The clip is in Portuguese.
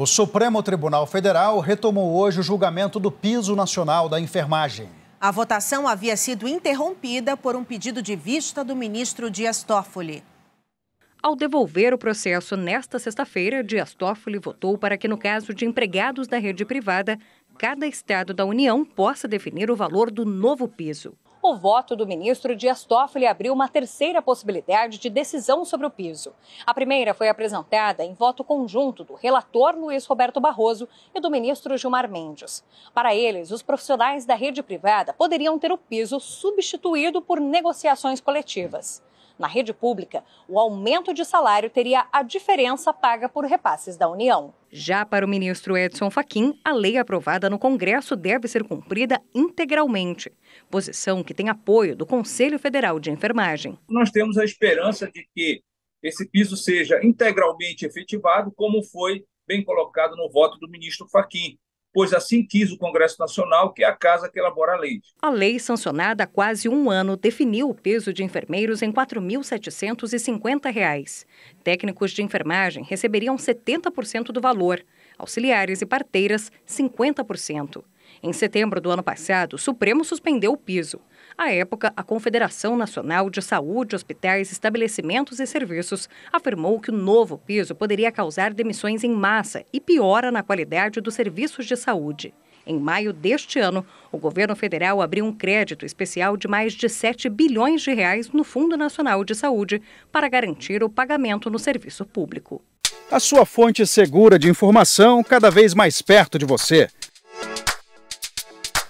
O Supremo Tribunal Federal retomou hoje o julgamento do piso nacional da enfermagem. A votação havia sido interrompida por um pedido de vista do ministro Dias Toffoli. Ao devolver o processo nesta sexta-feira, Dias Toffoli votou para que, no caso de empregados da rede privada, cada estado da União possa definir o valor do novo piso. O voto do ministro Dias Toffoli abriu uma terceira possibilidade de decisão sobre o piso. A primeira foi apresentada em voto conjunto do relator Luiz Roberto Barroso e do ministro Gilmar Mendes. Para eles, os profissionais da rede privada poderiam ter o piso substituído por negociações coletivas. Na rede pública, o aumento de salário teria a diferença paga por repasses da União. Já para o ministro Edson Fachin, a lei aprovada no Congresso deve ser cumprida integralmente, posição que tem apoio do Conselho Federal de Enfermagem. Nós temos a esperança de que esse piso seja integralmente efetivado, como foi bem colocado no voto do ministro Fachin, pois assim quis o Congresso Nacional, que é a casa que elabora a lei. A lei, sancionada há quase um ano, definiu o peso de enfermeiros em R$ 4.750. Técnicos de enfermagem receberiam 70% do valor, auxiliares e parteiras, 50%. Em setembro do ano passado, o Supremo suspendeu o piso. À época, a Confederação Nacional de Saúde, Hospitais, Estabelecimentos e Serviços afirmou que o novo piso poderia causar demissões em massa e piora na qualidade dos serviços de saúde. Em maio deste ano, o governo federal abriu um crédito especial de mais de 7 bilhões de reais no Fundo Nacional de Saúde para garantir o pagamento no serviço público. A sua fonte segura de informação cada vez mais perto de você.